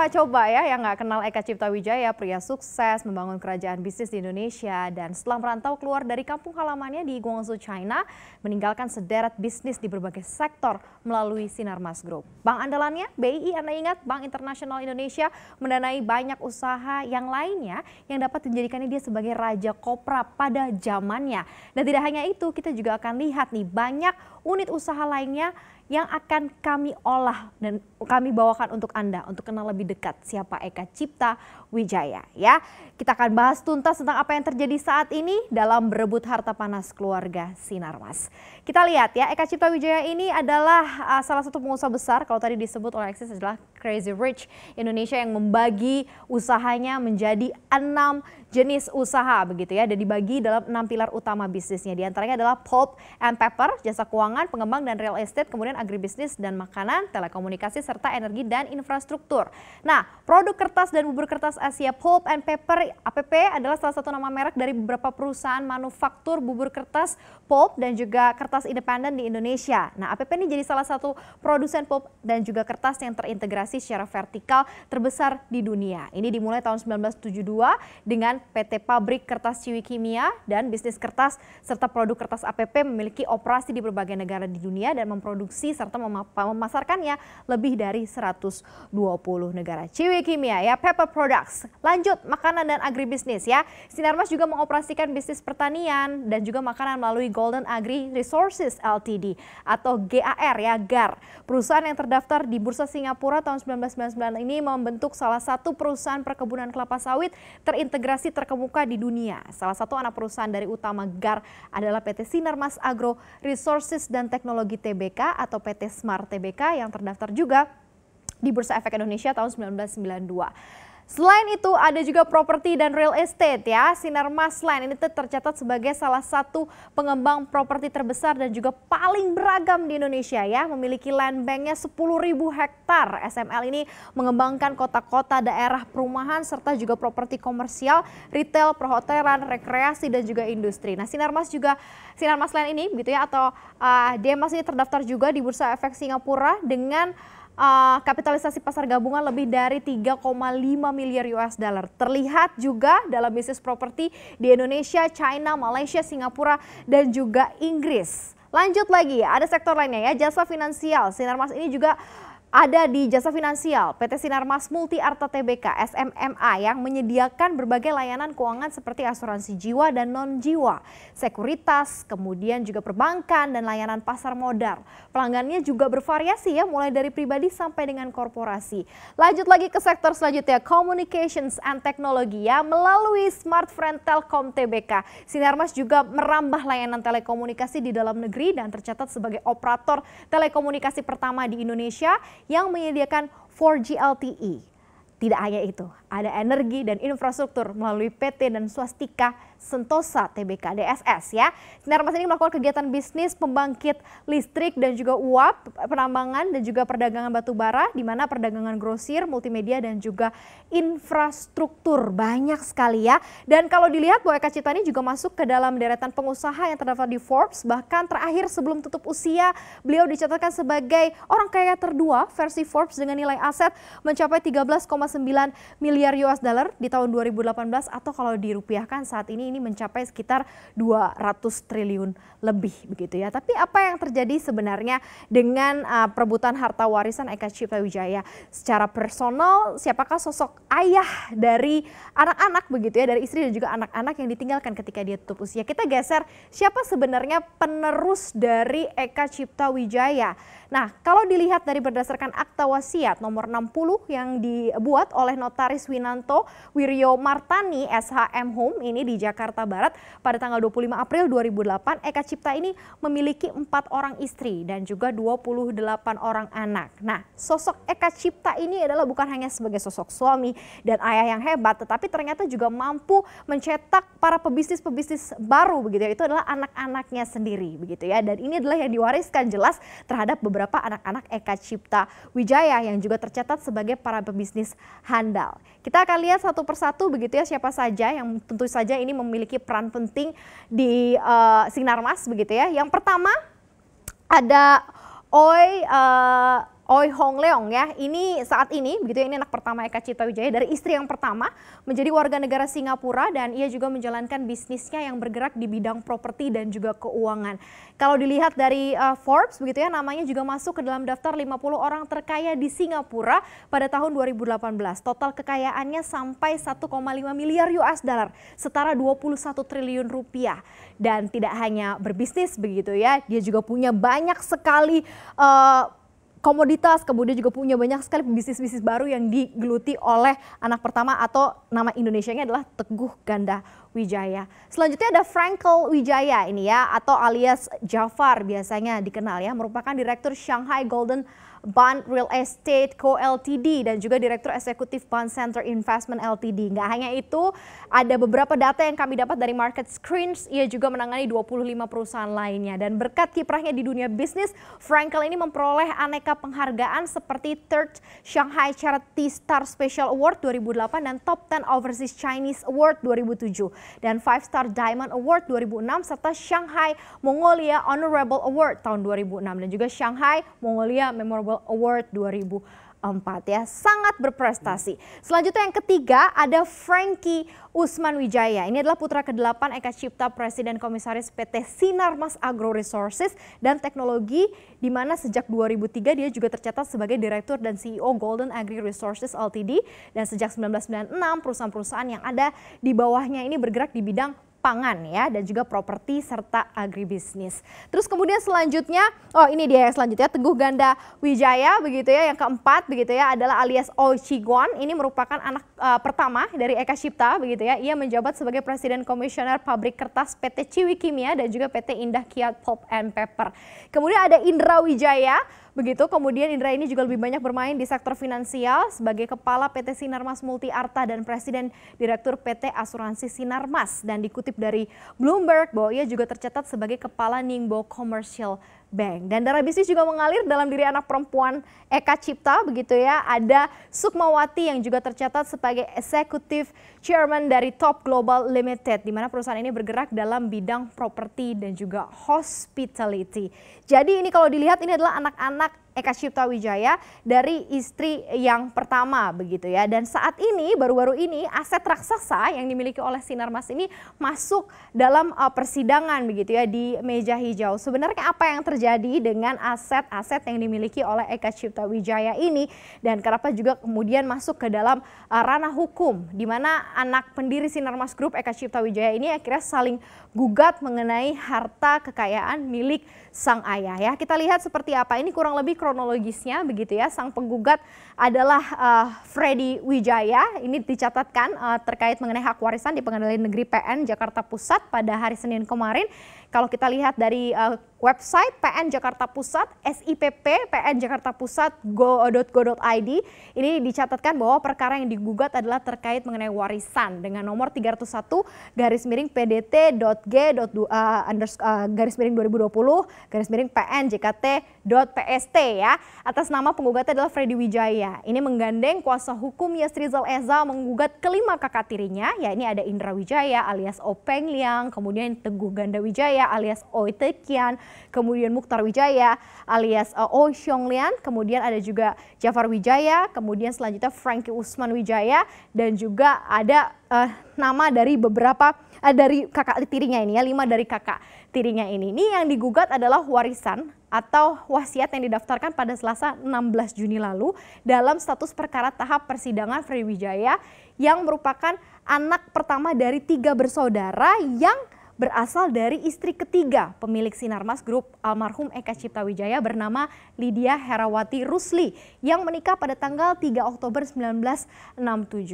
Siapa coba ya yang nggak kenal Eka Cipta Wijaya, pria sukses membangun kerajaan bisnis di Indonesia dan setelah merantau keluar dari kampung halamannya di Guangzhou, China, meninggalkan sederet bisnis di berbagai sektor melalui Sinarmas Group. Bank andalannya BI Anda ingat Bank Internasional Indonesia mendanai banyak usaha yang lainnya yang dapat menjadikannya dia sebagai raja kopra pada zamannya. Dan tidak hanya itu, kita juga akan lihat nih banyak unit usaha lainnya yang akan kami olah dan kami bawakan untuk Anda untuk kenal lebih dekat siapa Eka Cipta, Wijaya ya. Kita akan bahas tuntas tentang apa yang terjadi saat ini dalam berebut harta panas keluarga Sinarmas. Kita lihat ya, Eka Cipta Wijaya ini adalah uh, salah satu pengusaha besar kalau tadi disebut oleh Alexis adalah Crazy Rich Indonesia yang membagi usahanya menjadi enam jenis usaha begitu ya dan dibagi dalam enam pilar utama bisnisnya. Di antaranya adalah pulp and paper, jasa keuangan, pengembang dan real estate, kemudian agribisnis dan makanan, telekomunikasi serta energi dan infrastruktur. Nah, produk kertas dan bubur kertas Asia Pulp and Paper APP adalah salah satu nama merek dari beberapa perusahaan manufaktur bubur kertas pulp dan juga kertas independen di Indonesia. Nah, APP ini jadi salah satu produsen pulp dan juga kertas yang terintegrasi secara vertikal terbesar di dunia. Ini dimulai tahun 1972 dengan PT Pabrik Kertas Ciwi Kimia dan bisnis kertas serta produk kertas APP memiliki operasi di berbagai negara di dunia dan memproduksi serta memasarkannya lebih dari 120 negara. Ciwi Kimia ya, Paper Products Sinarmas. Lanjut, makanan dan agribisnis ya. Sinarmas juga mengoperasikan bisnis pertanian dan juga makanan melalui Golden Agri Resources Ltd atau GAR ya, GAR. Perusahaan yang terdaftar di Bursa Singapura tahun 1999 ini membentuk salah satu perusahaan perkebunan kelapa sawit terintegrasi terkemuka di dunia. Salah satu anak perusahaan dari utama GAR adalah PT Sinarmas Agro Resources dan Teknologi TBK atau PT Smart TBK yang terdaftar juga di Bursa Efek Indonesia tahun 1992. Selain itu ada juga properti dan real estate ya. Sinar Mas Land ini tercatat sebagai salah satu pengembang properti terbesar dan juga paling beragam di Indonesia ya. Memiliki land banknya 10.000 hektar. SML ini mengembangkan kota-kota daerah perumahan serta juga properti komersial, retail, perhotelan, rekreasi dan juga industri. Nah Sinar Mas juga Sinar Mas Land ini begitu ya atau uh, ah, masih masih terdaftar juga di Bursa Efek Singapura dengan uh, kapitalisasi pasar gabungan lebih dari 3,5 miliar US dollar. Terlihat juga dalam bisnis properti di Indonesia, China, Malaysia, Singapura dan juga Inggris. Lanjut lagi, ada sektor lainnya ya, jasa finansial. Sinarmas ini juga ada di jasa finansial PT Sinarmas Multi Arta Tbk SMMA yang menyediakan berbagai layanan keuangan seperti asuransi jiwa dan non-jiwa, sekuritas, kemudian juga perbankan dan layanan pasar modal. Pelanggannya juga bervariasi ya mulai dari pribadi sampai dengan korporasi. Lanjut lagi ke sektor selanjutnya Communications and Technology ya melalui Smart Friend Telkom Tbk. Sinarmas juga merambah layanan telekomunikasi di dalam negeri dan tercatat sebagai operator telekomunikasi pertama di Indonesia yang menyediakan 4G LTE. Tidak hanya itu, ada energi dan infrastruktur melalui PT dan swastika Sentosa TBK DSS ya. Sinar Mas ini melakukan kegiatan bisnis pembangkit listrik dan juga uap, penambangan dan juga perdagangan batu bara di mana perdagangan grosir, multimedia dan juga infrastruktur banyak sekali ya. Dan kalau dilihat bahwa Eka ini juga masuk ke dalam deretan pengusaha yang terdapat di Forbes bahkan terakhir sebelum tutup usia beliau dicatatkan sebagai orang kaya terdua versi Forbes dengan nilai aset mencapai 13, miliar US dollar di tahun 2018 atau kalau dirupiahkan saat ini ini mencapai sekitar 200 triliun lebih begitu ya. Tapi apa yang terjadi sebenarnya dengan uh, perebutan harta warisan Eka Cipta Wijaya secara personal siapakah sosok ayah dari anak-anak begitu ya dari istri dan juga anak-anak yang ditinggalkan ketika dia tutup usia. Kita geser siapa sebenarnya penerus dari Eka Cipta Wijaya. Nah, kalau dilihat dari berdasarkan akta wasiat nomor 60 yang dibuat dibuat oleh notaris Winanto Wirio Martani SHM Home ini di Jakarta Barat pada tanggal 25 April 2008. Eka Cipta ini memiliki empat orang istri dan juga 28 orang anak. Nah, sosok Eka Cipta ini adalah bukan hanya sebagai sosok suami dan ayah yang hebat, tetapi ternyata juga mampu mencetak para pebisnis-pebisnis baru begitu ya. Itu adalah anak-anaknya sendiri begitu ya. Dan ini adalah yang diwariskan jelas terhadap beberapa anak-anak Eka Cipta Wijaya yang juga tercatat sebagai para pebisnis handal. Kita akan lihat satu persatu begitu ya siapa saja yang tentu saja ini memiliki peran penting di uh, eh, Sinarmas begitu ya. Yang pertama ada Oi uh, Oi Hong Leong ya. Ini saat ini begitu ya ini anak pertama Eka Cipta Wijaya dari istri yang pertama menjadi warga negara Singapura dan ia juga menjalankan bisnisnya yang bergerak di bidang properti dan juga keuangan. Kalau dilihat dari uh, Forbes begitu ya namanya juga masuk ke dalam daftar 50 orang terkaya di Singapura pada tahun 2018. Total kekayaannya sampai 1,5 miliar US dollar setara 21 triliun rupiah. Dan tidak hanya berbisnis begitu ya, dia juga punya banyak sekali uh, komoditas, kemudian juga punya banyak sekali bisnis-bisnis baru yang digeluti oleh anak pertama atau nama Indonesia-nya adalah Teguh Ganda Wijaya. Selanjutnya ada Frankel Wijaya ini ya, atau alias Jafar biasanya dikenal ya, merupakan Direktur Shanghai Golden Ban Real Estate Co. Ltd dan juga Direktur Eksekutif Ban Center Investment Ltd. Nggak hanya itu, ada beberapa data yang kami dapat dari market screens. Ia juga menangani 25 perusahaan lainnya. Dan berkat kiprahnya di dunia bisnis, Frankel ini memperoleh aneka penghargaan seperti Third Shanghai Charity Star Special Award 2008 dan Top 10 Overseas Chinese Award 2007 dan Five Star Diamond Award 2006 serta Shanghai Mongolia Honorable Award tahun 2006 dan juga Shanghai Mongolia Memorable World Award 2004 ya. Sangat berprestasi. Selanjutnya yang ketiga ada Frankie Usman Wijaya. Ini adalah putra ke-8 Eka Cipta Presiden Komisaris PT Sinarmas Agro Resources dan Teknologi di mana sejak 2003 dia juga tercatat sebagai Direktur dan CEO Golden Agri Resources Ltd dan sejak 1996 perusahaan-perusahaan yang ada di bawahnya ini bergerak di bidang pangan ya dan juga properti serta agribisnis. Terus kemudian selanjutnya, oh ini dia yang selanjutnya Teguh Ganda Wijaya begitu ya yang keempat begitu ya adalah alias Ochigon. Ini merupakan anak uh, pertama dari Eka Cipta begitu ya. Ia menjabat sebagai presiden komisioner pabrik kertas PT Ciwi Kimia dan juga PT Indah Kiat Pop and Paper. Kemudian ada Indra Wijaya Begitu, kemudian Indra ini juga lebih banyak bermain di sektor finansial sebagai Kepala PT Sinarmas Multi Arta dan Presiden Direktur PT Asuransi Sinarmas. Dan dikutip dari Bloomberg bahwa ia juga tercatat sebagai Kepala Ningbo Commercial Bank. Dan darah bisnis juga mengalir dalam diri anak perempuan Eka Cipta begitu ya. Ada Sukmawati yang juga tercatat sebagai eksekutif chairman dari Top Global Limited di mana perusahaan ini bergerak dalam bidang properti dan juga hospitality. Jadi ini kalau dilihat ini adalah anak-anak Eka Cipta Wijaya dari istri yang pertama begitu ya. Dan saat ini baru-baru ini aset raksasa yang dimiliki oleh Sinar Mas ini masuk dalam eh, persidangan begitu ya di meja hijau. Sebenarnya apa yang terjadi dengan aset-aset yang dimiliki oleh Eka Cipta Wijaya ini dan kenapa juga kemudian masuk ke dalam eh, ranah hukum di mana anak pendiri Sinar Mas Group Eka Cipta Wijaya ini akhirnya saling gugat mengenai harta kekayaan milik sang ayah ya. Kita lihat seperti apa ini kurang lebih kronologisnya begitu ya, sang penggugat adalah uh, Freddy Wijaya. Ini dicatatkan uh, terkait mengenai hak warisan di Pengadilan Negeri PN Jakarta Pusat pada hari Senin kemarin. Kalau kita lihat dari uh, website PN Jakarta Pusat, SIPP PN Jakarta Pusat go.go.id, ini dicatatkan bahwa perkara yang digugat adalah terkait mengenai warisan dengan nomor 301 garis miring pdt.g. Eh, eh, garis miring 2020 garis miring PN JKT JKT.pst ya. Atas nama penggugatnya adalah Freddy Wijaya. Ini menggandeng kuasa hukum Yasrizal Eza menggugat kelima kakak tirinya, ya ini ada Indra Wijaya alias Openg Liang, kemudian Teguh Ganda Wijaya, Wijaya alias Oi Tekian, kemudian Mukhtar Wijaya alias uh, Oi Lian, kemudian ada juga Jafar Wijaya, kemudian selanjutnya Frankie Usman Wijaya dan juga ada uh, nama dari beberapa uh, dari kakak tirinya ini ya, lima dari kakak tirinya ini. Ini yang digugat adalah warisan atau wasiat yang didaftarkan pada Selasa 16 Juni lalu dalam status perkara tahap persidangan Friwijaya Wijaya yang merupakan anak pertama dari tiga bersaudara yang berasal dari istri ketiga pemilik Sinarmas Group almarhum Eka Cipta Wijaya bernama Lydia Herawati Rusli yang menikah pada tanggal 3 Oktober 1967.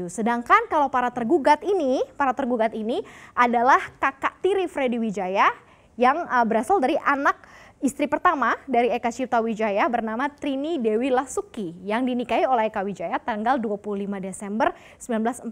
Sedangkan kalau para tergugat ini, para tergugat ini adalah kakak tiri Freddy Wijaya yang eh, berasal dari anak istri pertama dari Eka Cipta Wijaya bernama Trini Dewi Lasuki yang dinikahi oleh Eka Wijaya tanggal 25 Desember 1943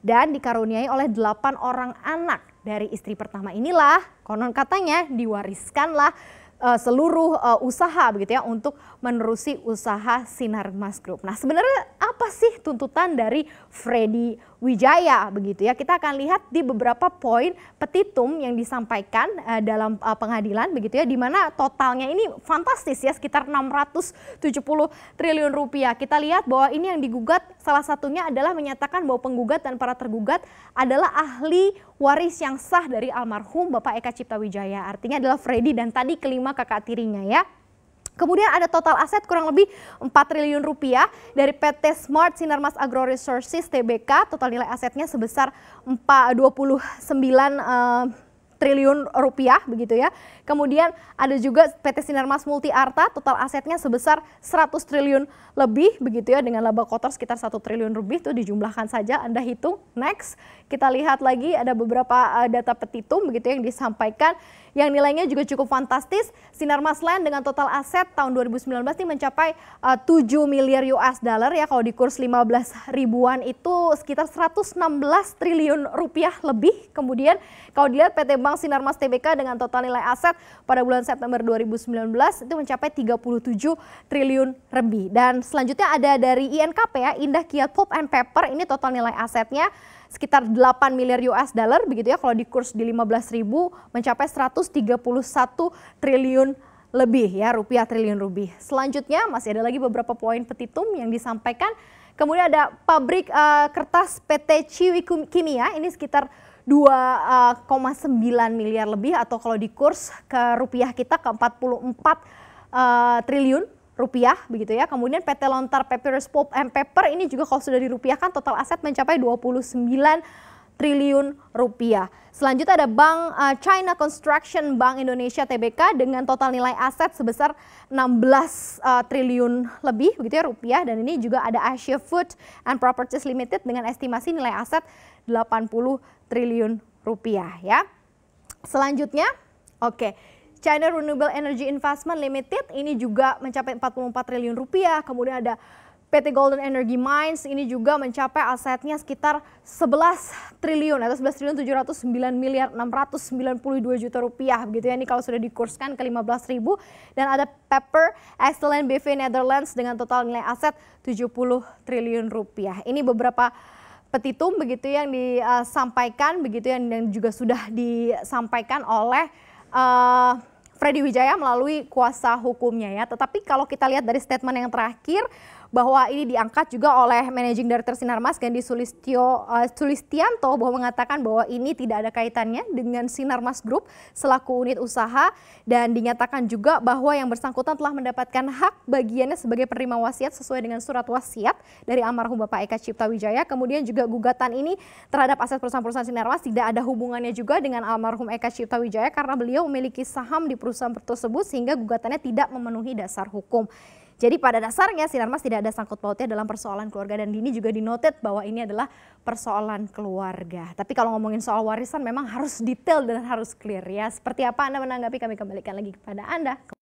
dan dikaruniai oleh delapan orang anak dari istri pertama inilah, konon katanya diwariskanlah uh, seluruh uh, usaha begitu ya untuk menerusi usaha Sinar Mas Group. Nah sebenarnya apa sih tuntutan dari Freddy Wijaya begitu ya. Kita akan lihat di beberapa poin petitum yang disampaikan uh, dalam uh, pengadilan begitu ya di mana totalnya ini fantastis ya sekitar 670 triliun rupiah. Kita lihat bahwa ini yang digugat salah satunya adalah menyatakan bahwa penggugat dan para tergugat adalah ahli waris yang sah dari almarhum Bapak Eka Cipta Wijaya. Artinya adalah Freddy dan tadi kelima kakak tirinya ya. Kemudian ada total aset kurang lebih 4 triliun rupiah dari PT Smart Sinarmas Agro Resources TBK. Total nilai asetnya sebesar 29 uh, eh, triliun rupiah begitu ya. Kemudian ada juga PT Sinarmas Multi Arta total asetnya sebesar 100 triliun lebih begitu ya dengan laba kotor sekitar 1 triliun lebih itu dijumlahkan saja Anda hitung. Next, kita lihat lagi ada beberapa eh, data petitum begitu ya, yang disampaikan yang nilainya juga cukup fantastis. Sinar Mas Land dengan total aset tahun 2019 ini mencapai eh, uh, 7 miliar US dollar ya kalau di kurs 15 ribuan itu sekitar 116 triliun rupiah lebih. Kemudian kalau dilihat PT Bank Sinar Mas Tbk dengan total nilai aset pada bulan September 2019 itu mencapai 37 triliun lebih. Dan selanjutnya ada dari INKP ya, Indah Kiat Pop and Paper ini total nilai asetnya sekitar 8 miliar US dollar begitu ya kalau di kurs di 15.000 mencapai 131 triliun lebih ya rupiah triliun rupiah. Selanjutnya masih ada lagi beberapa poin petitum yang disampaikan. Kemudian ada pabrik uh, kertas PT Ciwi Kimia ini sekitar 2,9 eh, miliar lebih atau kalau di kurs ke rupiah kita ke 44 uh, eh, triliun rupiah begitu ya. Kemudian PT Lontar Papers Pulp and Paper ini juga kalau sudah dirupiahkan total aset mencapai 29 triliun rupiah. Selanjutnya ada Bank eh, China Construction Bank Indonesia TBK dengan total nilai aset sebesar 16 uh, eh, triliun lebih begitu ya rupiah dan ini juga ada Asia Food and Properties Limited dengan estimasi nilai aset 80 triliun rupiah ya. Selanjutnya, oke. China Renewable Energy Investment Limited ini juga mencapai 44 triliun rupiah. Kemudian ada PT Golden Energy Mines ini juga mencapai asetnya sekitar 11 triliun atau 11 triliun 709 miliar 692 juta rupiah begitu ya ini kalau sudah dikurskan ke 15 ribu dan ada Pepper Excellent BV Netherlands dengan total nilai aset 70 triliun rupiah ini beberapa petitum begitu ya, yang disampaikan begitu yang juga sudah disampaikan oleh 啊。Freddy Wijaya melalui kuasa hukumnya ya. Tetapi kalau kita lihat dari statement yang terakhir bahwa ini diangkat juga oleh Managing Director Sinarmas Gandhi Sulistio, uh, eh, Sulistianto bahwa mengatakan bahwa ini tidak ada kaitannya dengan Sinarmas Group selaku unit usaha dan dinyatakan juga bahwa yang bersangkutan telah mendapatkan hak bagiannya sebagai penerima wasiat sesuai dengan surat wasiat dari almarhum Bapak Eka Cipta Wijaya. Kemudian juga gugatan ini terhadap aset perusahaan-perusahaan Sinarmas tidak ada hubungannya juga dengan almarhum Eka Cipta Wijaya karena beliau memiliki saham di perusahaan tersebut sehingga gugatannya tidak memenuhi dasar hukum. Jadi pada dasarnya Sinarmas tidak ada sangkut pautnya dalam persoalan keluarga dan ini juga dinotet bahwa ini adalah persoalan keluarga. Tapi kalau ngomongin soal warisan memang harus detail dan harus clear ya. Seperti apa Anda menanggapi kami kembalikan lagi kepada Anda.